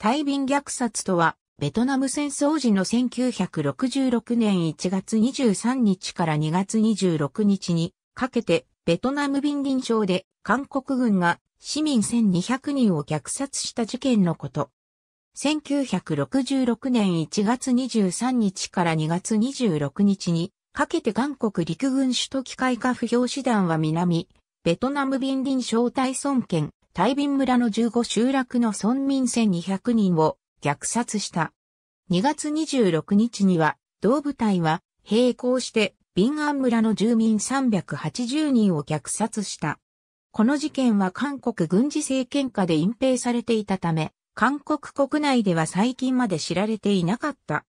大便虐殺とは、ベトナム戦争時の1966年1月23日から2月26日にかけて、ベトナムビンディン省で韓国軍が市民1200人を虐殺した事件のこと。1966年1月23日から2月26日にかけて韓国陸軍首都機械化不評師団は南、ベトナムビンディン省大尊県大便村の15集落の村民1200人を虐殺した。2月26日には、同部隊は並行してビンアン安村の住民380人を虐殺した。この事件は韓国軍事政権下で隠蔽されていたため、韓国国内では最近まで知られていなかった。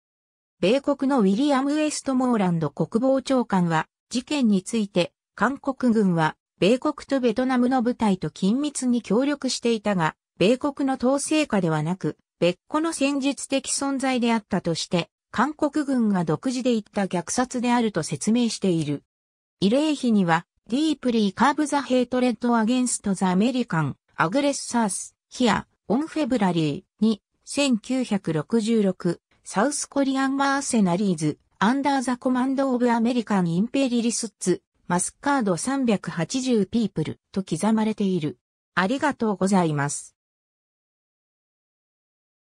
米国のウィリアム・ウェストモーランド国防長官は、事件について、韓国軍は米国とベトナムの部隊と緊密に協力していたが、米国の統制下ではなく、別個の戦術的存在であったとして、韓国軍が独自で言った虐殺であると説明している。慰霊碑には、ディープリーカーブザヘイトレット・アゲンストザアメリカン、アグレッサース、ヒア、オンフェブラリーに、1966、サウスコリアンマーセナリーズ、アンダーザコマンドオブアメリカンインペリリスッツ、マスカード3 8 0ピープルと刻まれている。ありがとうございます。